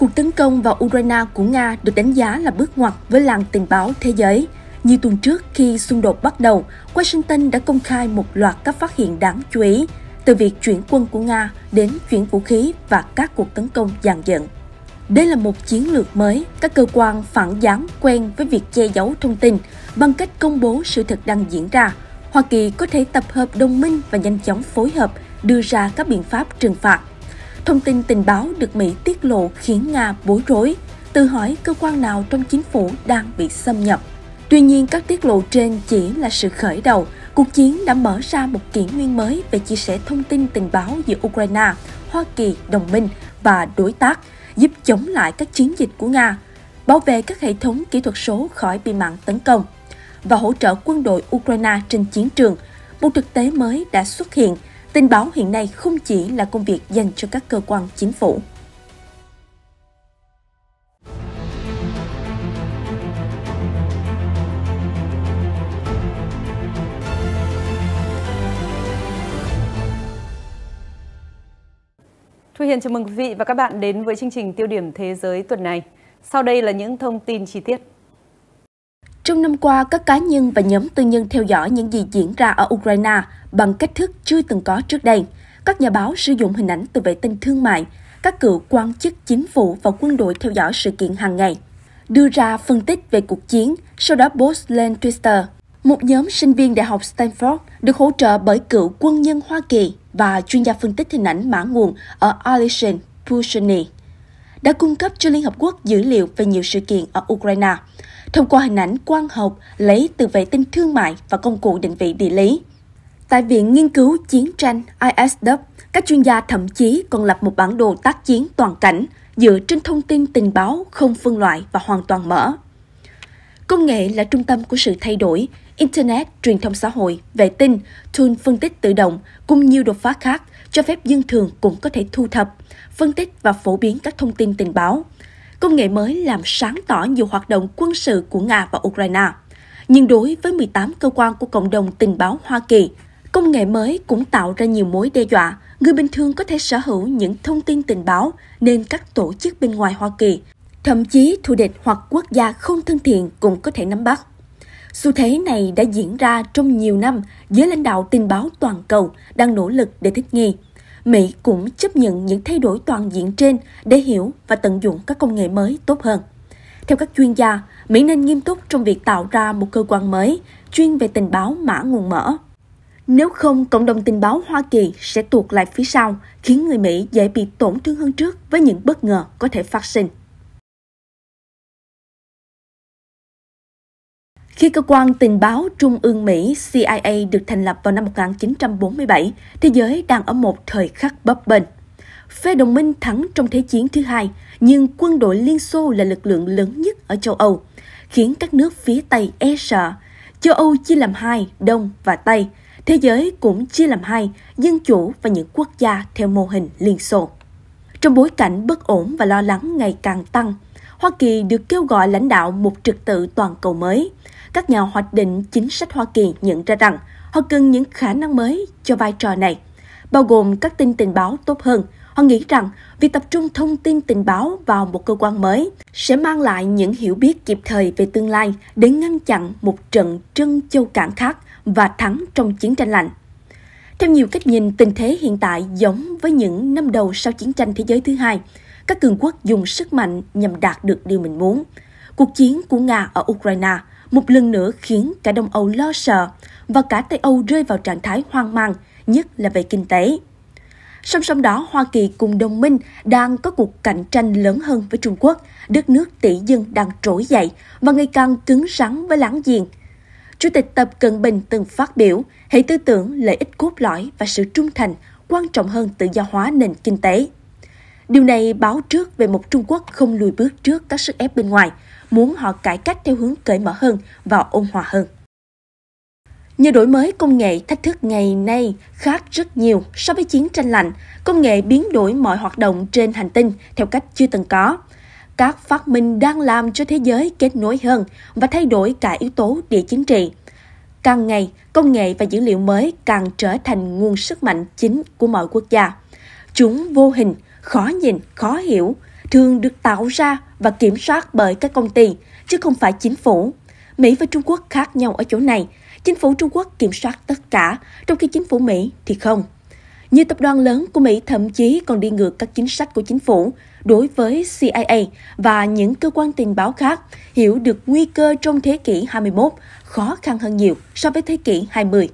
Cuộc tấn công vào Ukraine của Nga được đánh giá là bước ngoặt với làng tình báo thế giới. Như tuần trước khi xung đột bắt đầu, Washington đã công khai một loạt các phát hiện đáng chú ý, từ việc chuyển quân của Nga đến chuyển vũ khí và các cuộc tấn công dàn dựng. Đây là một chiến lược mới, các cơ quan phản gián quen với việc che giấu thông tin bằng cách công bố sự thật đang diễn ra. Hoa Kỳ có thể tập hợp đồng minh và nhanh chóng phối hợp đưa ra các biện pháp trừng phạt Thông tin tình báo được Mỹ tiết lộ khiến Nga bối rối, tự hỏi cơ quan nào trong chính phủ đang bị xâm nhập. Tuy nhiên, các tiết lộ trên chỉ là sự khởi đầu. Cuộc chiến đã mở ra một kỷ nguyên mới về chia sẻ thông tin tình báo giữa Ukraine, Hoa Kỳ, đồng minh và đối tác, giúp chống lại các chiến dịch của Nga, bảo vệ các hệ thống kỹ thuật số khỏi bị mạng tấn công và hỗ trợ quân đội Ukraine trên chiến trường. Một thực tế mới đã xuất hiện – tin báo hiện nay không chỉ là công việc dành cho các cơ quan chính phủ. Thu Hiền chào mừng quý vị và các bạn đến với chương trình Tiêu điểm Thế giới tuần này. Sau đây là những thông tin chi tiết. Trong năm qua, các cá nhân và nhóm tư nhân theo dõi những gì diễn ra ở Ukraine bằng cách thức chưa từng có trước đây. Các nhà báo sử dụng hình ảnh từ vệ tinh thương mại, các cựu quan chức chính phủ và quân đội theo dõi sự kiện hàng ngày, đưa ra phân tích về cuộc chiến, sau đó post lên Twitter. Một nhóm sinh viên Đại học Stanford được hỗ trợ bởi cựu quân nhân Hoa Kỳ và chuyên gia phân tích hình ảnh mã nguồn ở Alison Pushony đã cung cấp cho Liên Hợp Quốc dữ liệu về nhiều sự kiện ở Ukraine – thông qua hình ảnh quang học lấy từ vệ tinh thương mại và công cụ định vị địa lý. Tại Viện Nghiên cứu Chiến tranh ISW, các chuyên gia thậm chí còn lập một bản đồ tác chiến toàn cảnh dựa trên thông tin tình báo không phân loại và hoàn toàn mở. Công nghệ là trung tâm của sự thay đổi, Internet, truyền thông xã hội, vệ tinh, tool phân tích tự động cùng nhiều đột phá khác cho phép dân thường cũng có thể thu thập, phân tích và phổ biến các thông tin tình báo công nghệ mới làm sáng tỏ nhiều hoạt động quân sự của Nga và Ukraine. Nhưng đối với 18 cơ quan của cộng đồng tình báo Hoa Kỳ, công nghệ mới cũng tạo ra nhiều mối đe dọa. Người bình thường có thể sở hữu những thông tin tình báo nên các tổ chức bên ngoài Hoa Kỳ, thậm chí thù địch hoặc quốc gia không thân thiện cũng có thể nắm bắt. Xu thế này đã diễn ra trong nhiều năm dưới lãnh đạo tình báo toàn cầu đang nỗ lực để thích nghi. Mỹ cũng chấp nhận những thay đổi toàn diện trên để hiểu và tận dụng các công nghệ mới tốt hơn. Theo các chuyên gia, Mỹ nên nghiêm túc trong việc tạo ra một cơ quan mới chuyên về tình báo mã nguồn mở. Nếu không, cộng đồng tình báo Hoa Kỳ sẽ tuột lại phía sau, khiến người Mỹ dễ bị tổn thương hơn trước với những bất ngờ có thể phát sinh. Khi cơ quan tình báo Trung ương Mỹ CIA được thành lập vào năm 1947, thế giới đang ở một thời khắc bấp bênh. Phe đồng minh thắng trong Thế chiến thứ hai, nhưng quân đội Liên Xô là lực lượng lớn nhất ở châu Âu, khiến các nước phía Tây e sợ. Châu Âu chia làm hai, Đông và Tây. Thế giới cũng chia làm hai, dân chủ và những quốc gia theo mô hình Liên Xô. Trong bối cảnh bất ổn và lo lắng ngày càng tăng, Hoa Kỳ được kêu gọi lãnh đạo một trật tự toàn cầu mới – các nhà hoạch định chính sách Hoa Kỳ nhận ra rằng họ cần những khả năng mới cho vai trò này, bao gồm các tin tình báo tốt hơn. Họ nghĩ rằng việc tập trung thông tin tình báo vào một cơ quan mới sẽ mang lại những hiểu biết kịp thời về tương lai để ngăn chặn một trận trân châu cản khác và thắng trong chiến tranh lạnh. Theo nhiều cách nhìn, tình thế hiện tại giống với những năm đầu sau chiến tranh thế giới thứ hai. Các cường quốc dùng sức mạnh nhằm đạt được điều mình muốn. Cuộc chiến của Nga ở Ukraine một lần nữa khiến cả Đông Âu lo sợ và cả Tây Âu rơi vào trạng thái hoang mang, nhất là về kinh tế. Song song đó, Hoa Kỳ cùng đồng minh đang có cuộc cạnh tranh lớn hơn với Trung Quốc, đất nước tỷ dân đang trỗi dậy và ngày càng cứng rắn với láng giềng. Chủ tịch Tập Cận Bình từng phát biểu, hệ tư tưởng, lợi ích cốt lõi và sự trung thành quan trọng hơn tự do hóa nền kinh tế. Điều này báo trước về một Trung Quốc không lùi bước trước các sức ép bên ngoài, muốn họ cải cách theo hướng cởi mở hơn và ôn hòa hơn. Như đổi mới công nghệ, thách thức ngày nay khác rất nhiều so với chiến tranh lạnh. Công nghệ biến đổi mọi hoạt động trên hành tinh theo cách chưa từng có. Các phát minh đang làm cho thế giới kết nối hơn và thay đổi cả yếu tố địa chính trị. Càng ngày, công nghệ và dữ liệu mới càng trở thành nguồn sức mạnh chính của mọi quốc gia. Chúng vô hình, khó nhìn, khó hiểu, thường được tạo ra và kiểm soát bởi các công ty, chứ không phải chính phủ. Mỹ và Trung Quốc khác nhau ở chỗ này. Chính phủ Trung Quốc kiểm soát tất cả, trong khi chính phủ Mỹ thì không. Nhiều tập đoàn lớn của Mỹ thậm chí còn đi ngược các chính sách của chính phủ đối với CIA và những cơ quan tình báo khác hiểu được nguy cơ trong thế kỷ 21 khó khăn hơn nhiều so với thế kỷ 20.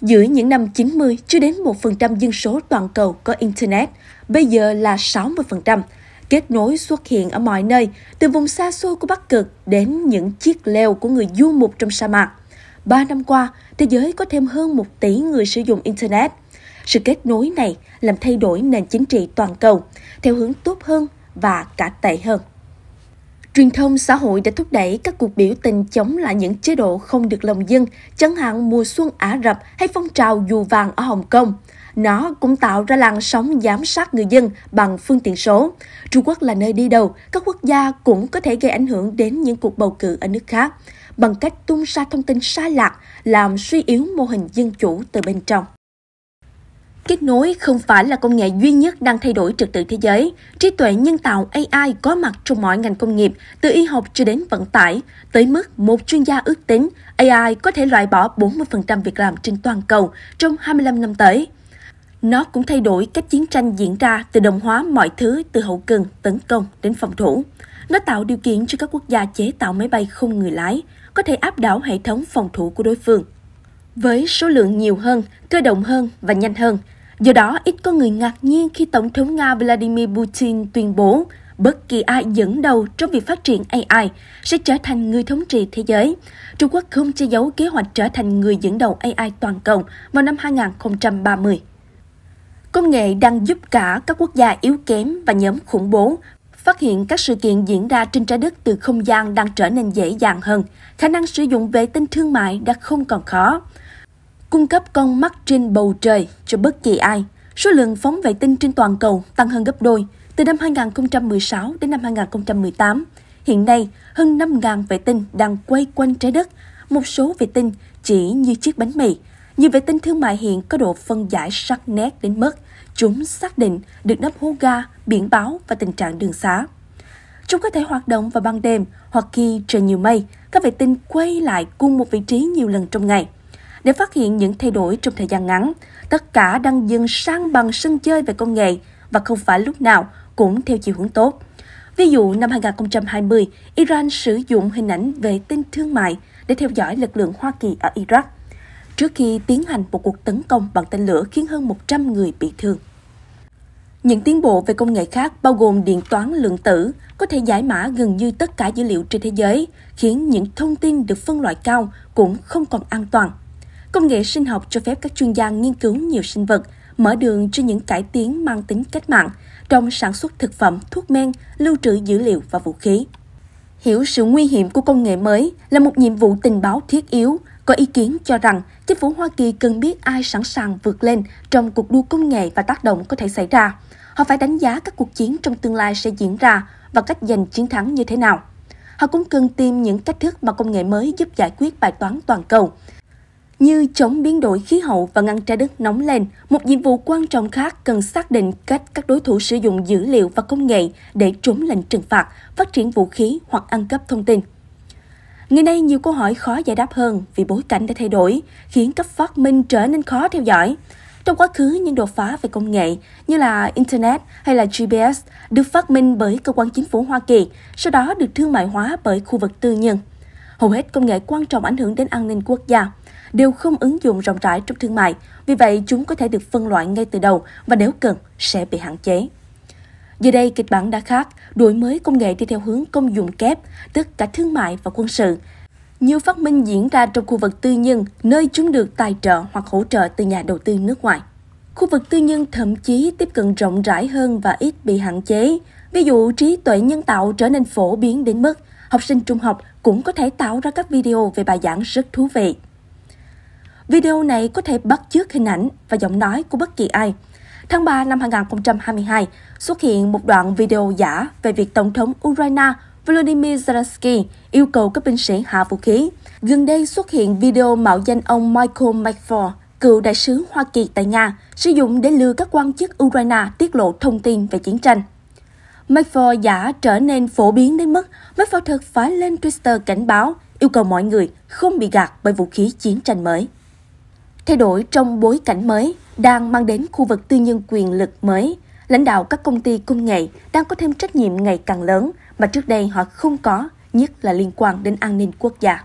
Giữa những năm 90, chưa đến 1% dân số toàn cầu có Internet, bây giờ là 60%, Kết nối xuất hiện ở mọi nơi, từ vùng xa xôi của Bắc Cực đến những chiếc leo của người du mục trong sa mạc. Ba năm qua, thế giới có thêm hơn một tỷ người sử dụng Internet. Sự kết nối này làm thay đổi nền chính trị toàn cầu, theo hướng tốt hơn và cả tệ hơn. Truyền thông xã hội đã thúc đẩy các cuộc biểu tình chống lại những chế độ không được lòng dân, chẳng hạn mùa xuân Ả Rập hay phong trào dù vàng ở Hồng Kông. Nó cũng tạo ra làn sóng giám sát người dân bằng phương tiện số. Trung Quốc là nơi đi đầu, các quốc gia cũng có thể gây ảnh hưởng đến những cuộc bầu cử ở nước khác bằng cách tung ra thông tin sai lạc, làm suy yếu mô hình dân chủ từ bên trong. Kết nối không phải là công nghệ duy nhất đang thay đổi trật tự thế giới. Trí tuệ nhân tạo AI có mặt trong mọi ngành công nghiệp, từ y học cho đến vận tải. Tới mức một chuyên gia ước tính AI có thể loại bỏ 40% việc làm trên toàn cầu trong 25 năm tới. Nó cũng thay đổi cách chiến tranh diễn ra từ đồng hóa mọi thứ từ hậu cần, tấn công đến phòng thủ. Nó tạo điều kiện cho các quốc gia chế tạo máy bay không người lái, có thể áp đảo hệ thống phòng thủ của đối phương. Với số lượng nhiều hơn, cơ động hơn và nhanh hơn, do đó ít có người ngạc nhiên khi Tổng thống Nga Vladimir Putin tuyên bố bất kỳ ai dẫn đầu trong việc phát triển AI sẽ trở thành người thống trị thế giới. Trung Quốc không che giấu kế hoạch trở thành người dẫn đầu AI toàn cầu vào năm 2030. Công nghệ đang giúp cả các quốc gia yếu kém và nhóm khủng bố phát hiện các sự kiện diễn ra trên trái đất từ không gian đang trở nên dễ dàng hơn. Khả năng sử dụng vệ tinh thương mại đã không còn khó. Cung cấp con mắt trên bầu trời cho bất kỳ ai. Số lượng phóng vệ tinh trên toàn cầu tăng hơn gấp đôi từ năm 2016 đến năm 2018. Hiện nay, hơn 5.000 vệ tinh đang quay quanh trái đất. Một số vệ tinh chỉ như chiếc bánh mì. Nhiều vệ tinh thương mại hiện có độ phân giải sắc nét đến mức Chúng xác định được nắp hố ga, biển báo và tình trạng đường xá. Chúng có thể hoạt động vào ban đêm hoặc khi trời nhiều mây, các vệ tinh quay lại cùng một vị trí nhiều lần trong ngày. Để phát hiện những thay đổi trong thời gian ngắn, tất cả đang dừng sang bằng sân chơi về công nghệ và không phải lúc nào cũng theo chiều hướng tốt. Ví dụ, năm 2020, Iran sử dụng hình ảnh vệ tinh thương mại để theo dõi lực lượng Hoa Kỳ ở Iraq trước khi tiến hành một cuộc tấn công bằng tên lửa khiến hơn 100 người bị thương. Những tiến bộ về công nghệ khác bao gồm điện toán lượng tử có thể giải mã gần như tất cả dữ liệu trên thế giới, khiến những thông tin được phân loại cao cũng không còn an toàn. Công nghệ sinh học cho phép các chuyên gia nghiên cứu nhiều sinh vật, mở đường cho những cải tiến mang tính cách mạng trong sản xuất thực phẩm, thuốc men, lưu trữ dữ liệu và vũ khí. Hiểu sự nguy hiểm của công nghệ mới là một nhiệm vụ tình báo thiết yếu có ý kiến cho rằng chính phủ Hoa Kỳ cần biết ai sẵn sàng vượt lên trong cuộc đua công nghệ và tác động có thể xảy ra. Họ phải đánh giá các cuộc chiến trong tương lai sẽ diễn ra và cách giành chiến thắng như thế nào. Họ cũng cần tìm những cách thức mà công nghệ mới giúp giải quyết bài toán toàn cầu như chống biến đổi khí hậu và ngăn trái đất nóng lên, một nhiệm vụ quan trọng khác cần xác định cách các đối thủ sử dụng dữ liệu và công nghệ để trốn lệnh trừng phạt, phát triển vũ khí hoặc ăn cắp thông tin. Ngày nay nhiều câu hỏi khó giải đáp hơn vì bối cảnh đã thay đổi, khiến các phát minh trở nên khó theo dõi. Trong quá khứ, những đột phá về công nghệ như là Internet hay là GPS được phát minh bởi cơ quan chính phủ Hoa Kỳ, sau đó được thương mại hóa bởi khu vực tư nhân. Hầu hết công nghệ quan trọng ảnh hưởng đến an ninh quốc gia đều không ứng dụng rộng rãi trong thương mại, vì vậy chúng có thể được phân loại ngay từ đầu và nếu cần sẽ bị hạn chế. Giờ đây, kịch bản đã khác, đổi mới công nghệ đi theo hướng công dụng kép, tức cả thương mại và quân sự. Nhiều phát minh diễn ra trong khu vực tư nhân, nơi chúng được tài trợ hoặc hỗ trợ từ nhà đầu tư nước ngoài. Khu vực tư nhân thậm chí tiếp cận rộng rãi hơn và ít bị hạn chế. Ví dụ, trí tuệ nhân tạo trở nên phổ biến đến mức học sinh trung học cũng có thể tạo ra các video về bài giảng rất thú vị. Video này có thể bắt chước hình ảnh và giọng nói của bất kỳ ai – Tháng 3 năm 2022, xuất hiện một đoạn video giả về việc Tổng thống Ukraine Volodymyr Zelensky yêu cầu các binh sĩ hạ vũ khí. Gần đây xuất hiện video mạo danh ông Michael McFaul, cựu đại sứ Hoa Kỳ tại Nga, sử dụng để lừa các quan chức Ukraine tiết lộ thông tin về chiến tranh. McFaul giả trở nên phổ biến đến mức McFaul thực phải lên Twitter cảnh báo, yêu cầu mọi người không bị gạt bởi vũ khí chiến tranh mới. Thay đổi trong bối cảnh mới đang mang đến khu vực tư nhân quyền lực mới, lãnh đạo các công ty công nghệ đang có thêm trách nhiệm ngày càng lớn mà trước đây họ không có, nhất là liên quan đến an ninh quốc gia.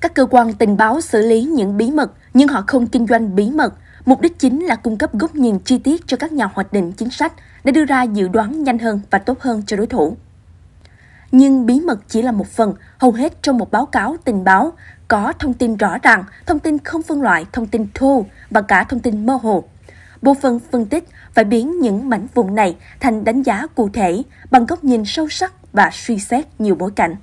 Các cơ quan tình báo xử lý những bí mật nhưng họ không kinh doanh bí mật, mục đích chính là cung cấp góc nhìn chi tiết cho các nhà hoạch định chính sách để đưa ra dự đoán nhanh hơn và tốt hơn cho đối thủ nhưng bí mật chỉ là một phần, hầu hết trong một báo cáo tình báo có thông tin rõ ràng, thông tin không phân loại, thông tin thô và cả thông tin mơ hồ. Bộ phận phân tích phải biến những mảnh vụn này thành đánh giá cụ thể bằng góc nhìn sâu sắc và suy xét nhiều bối cảnh.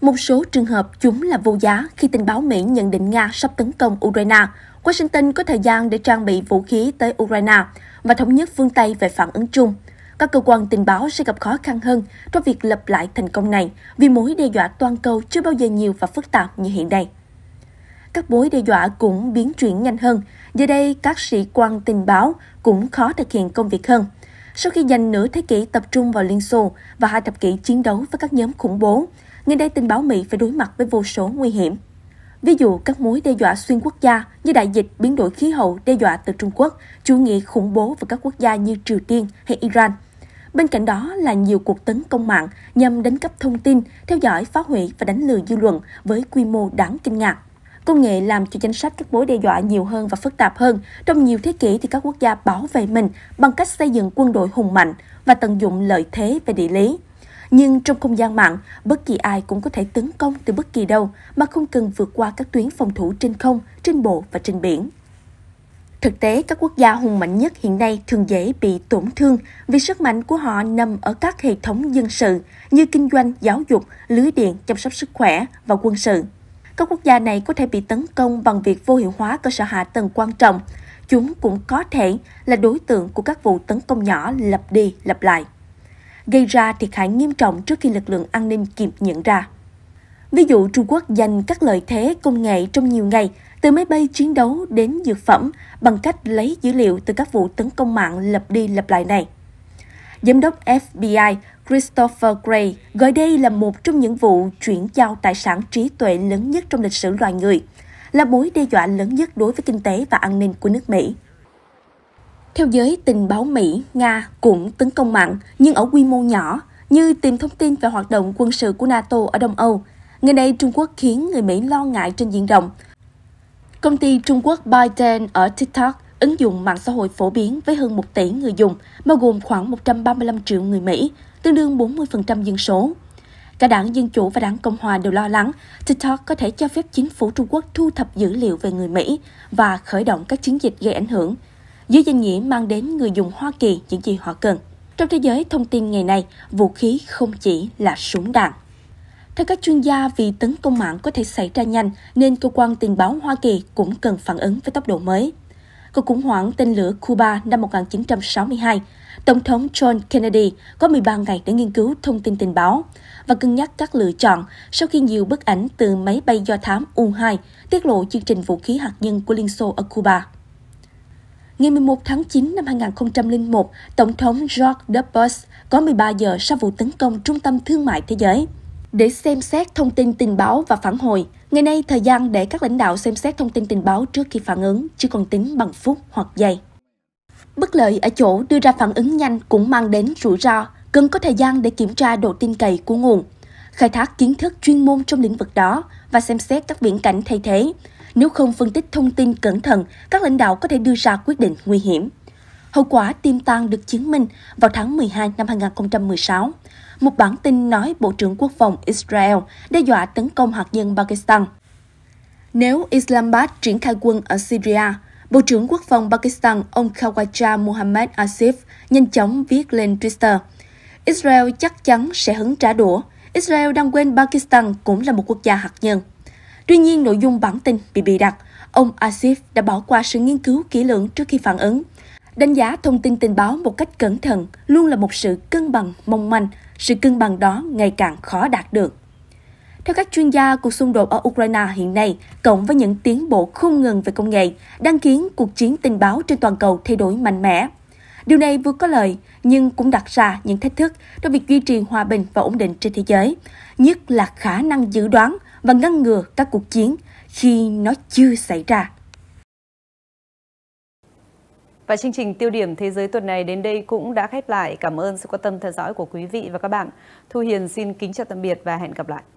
Một số trường hợp chúng là vô giá khi tình báo Mỹ nhận định Nga sắp tấn công Ukraine. Washington có thời gian để trang bị vũ khí tới Ukraine và thống nhất phương Tây về phản ứng chung các cơ quan tình báo sẽ gặp khó khăn hơn trong việc lập lại thành công này vì mối đe dọa toàn cầu chưa bao giờ nhiều và phức tạp như hiện nay. Các mối đe dọa cũng biến chuyển nhanh hơn, giờ đây các sĩ quan tình báo cũng khó thực hiện công việc hơn. Sau khi dành nửa thế kỷ tập trung vào Liên Xô và hai thập kỷ chiến đấu với các nhóm khủng bố, ngày nay tình báo Mỹ phải đối mặt với vô số nguy hiểm. Ví dụ các mối đe dọa xuyên quốc gia như đại dịch, biến đổi khí hậu, đe dọa từ Trung Quốc, chủ nghĩa khủng bố và các quốc gia như Triều Tiên hay Iran – Bên cạnh đó là nhiều cuộc tấn công mạng nhằm đánh cắp thông tin, theo dõi, phá hủy và đánh lừa dư luận với quy mô đáng kinh ngạc. Công nghệ làm cho danh sách các mối đe dọa nhiều hơn và phức tạp hơn. Trong nhiều thế kỷ thì các quốc gia bảo vệ mình bằng cách xây dựng quân đội hùng mạnh và tận dụng lợi thế về địa lý. Nhưng trong không gian mạng, bất kỳ ai cũng có thể tấn công từ bất kỳ đâu mà không cần vượt qua các tuyến phòng thủ trên không, trên bộ và trên biển. Thực tế, các quốc gia hùng mạnh nhất hiện nay thường dễ bị tổn thương vì sức mạnh của họ nằm ở các hệ thống dân sự như kinh doanh, giáo dục, lưới điện, chăm sóc sức khỏe và quân sự. Các quốc gia này có thể bị tấn công bằng việc vô hiệu hóa cơ sở hạ tầng quan trọng. Chúng cũng có thể là đối tượng của các vụ tấn công nhỏ lặp đi lặp lại, gây ra thiệt hại nghiêm trọng trước khi lực lượng an ninh kịp nhận ra. Ví dụ Trung Quốc dành các lợi thế công nghệ trong nhiều ngày từ máy bay chiến đấu đến dược phẩm bằng cách lấy dữ liệu từ các vụ tấn công mạng lặp đi lặp lại này. Giám đốc FBI Christopher Gray gọi đây là một trong những vụ chuyển giao tài sản trí tuệ lớn nhất trong lịch sử loài người, là mối đe dọa lớn nhất đối với kinh tế và an ninh của nước Mỹ. Theo giới tình báo Mỹ, Nga cũng tấn công mạng, nhưng ở quy mô nhỏ, như tìm thông tin về hoạt động quân sự của NATO ở Đông Âu. Ngày nay, Trung Quốc khiến người Mỹ lo ngại trên diện rộng, Công ty Trung Quốc Bytedance ở TikTok, ứng dụng mạng xã hội phổ biến với hơn 1 tỷ người dùng, bao gồm khoảng 135 triệu người Mỹ, tương đương 40% dân số. Cả đảng Dân Chủ và đảng Cộng Hòa đều lo lắng TikTok có thể cho phép chính phủ Trung Quốc thu thập dữ liệu về người Mỹ và khởi động các chiến dịch gây ảnh hưởng, dưới danh nghĩa mang đến người dùng Hoa Kỳ những gì họ cần. Trong thế giới thông tin ngày nay, vũ khí không chỉ là súng đạn. Theo các chuyên gia, vì tấn công mạng có thể xảy ra nhanh nên cơ quan tình báo Hoa Kỳ cũng cần phản ứng với tốc độ mới. Cuộc khủng hoảng tên lửa Cuba năm 1962, Tổng thống John Kennedy có 13 ngày để nghiên cứu thông tin tình báo và cân nhắc các lựa chọn sau khi nhiều bức ảnh từ máy bay do thám U-2 tiết lộ chương trình vũ khí hạt nhân của Liên Xô ở Cuba. Ngày 11 tháng 9 năm 2001, Tổng thống George W. Bush có 13 giờ sau vụ tấn công Trung tâm Thương mại Thế giới để xem xét thông tin tình báo và phản hồi. Ngày nay, thời gian để các lãnh đạo xem xét thông tin tình báo trước khi phản ứng chứ còn tính bằng phút hoặc giây. Bất lợi ở chỗ đưa ra phản ứng nhanh cũng mang đến rủi ro, cần có thời gian để kiểm tra độ tin cậy của nguồn, khai thác kiến thức chuyên môn trong lĩnh vực đó và xem xét các viễn cảnh thay thế. Nếu không phân tích thông tin cẩn thận, các lãnh đạo có thể đưa ra quyết định nguy hiểm. Hậu quả tiêm tan được chứng minh vào tháng 12 năm 2016. Một bản tin nói Bộ trưởng Quốc phòng Israel đe dọa tấn công hạt nhân Pakistan. Nếu Islamabad triển khai quân ở Syria, Bộ trưởng Quốc phòng Pakistan ông Khawaja Muhammad Asif nhanh chóng viết lên Twitter. Israel chắc chắn sẽ hứng trả đũa. Israel đang quên Pakistan cũng là một quốc gia hạt nhân. Tuy nhiên, nội dung bản tin bị bị đặt. Ông Asif đã bỏ qua sự nghiên cứu kỹ lưỡng trước khi phản ứng. Đánh giá thông tin tình báo một cách cẩn thận luôn là một sự cân bằng mong manh, sự cân bằng đó ngày càng khó đạt được. Theo các chuyên gia, cuộc xung đột ở Ukraine hiện nay, cộng với những tiến bộ không ngừng về công nghệ, đang khiến cuộc chiến tình báo trên toàn cầu thay đổi mạnh mẽ. Điều này vừa có lợi, nhưng cũng đặt ra những thách thức trong việc duy trì hòa bình và ổn định trên thế giới, nhất là khả năng dự đoán và ngăn ngừa các cuộc chiến khi nó chưa xảy ra. Và chương trình tiêu điểm thế giới tuần này đến đây cũng đã khép lại. Cảm ơn sự quan tâm theo dõi của quý vị và các bạn. Thu Hiền xin kính chào tạm biệt và hẹn gặp lại.